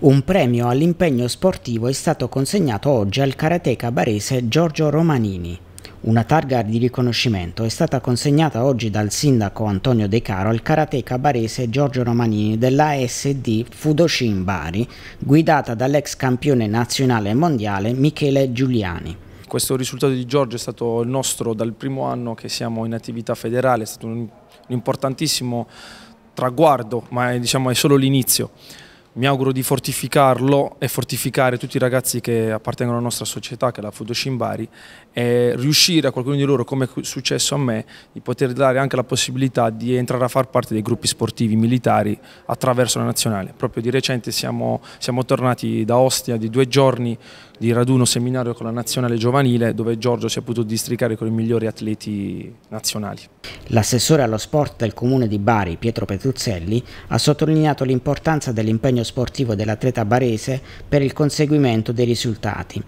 Un premio all'impegno sportivo è stato consegnato oggi al karateka barese Giorgio Romanini. Una targa di riconoscimento è stata consegnata oggi dal sindaco Antonio De Caro al karateka barese Giorgio Romanini dell'ASD Fudoshin Bari, guidata dall'ex campione nazionale e mondiale Michele Giuliani. Questo risultato di Giorgio è stato il nostro dal primo anno che siamo in attività federale, è stato un importantissimo traguardo, ma diciamo è solo l'inizio mi auguro di fortificarlo e fortificare tutti i ragazzi che appartengono alla nostra società, che è la Fudoshin e riuscire a qualcuno di loro, come è successo a me, di poter dare anche la possibilità di entrare a far parte dei gruppi sportivi militari attraverso la nazionale. Proprio di recente siamo, siamo tornati da Ostia di due giorni di raduno seminario con la nazionale giovanile dove Giorgio si è potuto districare con i migliori atleti nazionali. L'assessore allo sport del comune di Bari, Pietro Petruzzelli, ha sottolineato l'importanza dell'impegno sportivo dell'atleta barese per il conseguimento dei risultati.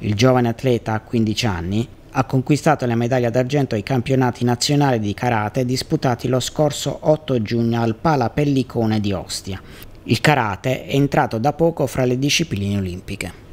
Il giovane atleta a 15 anni ha conquistato la medaglia d'argento ai campionati nazionali di karate disputati lo scorso 8 giugno al Pala Pellicone di Ostia. Il karate è entrato da poco fra le discipline olimpiche.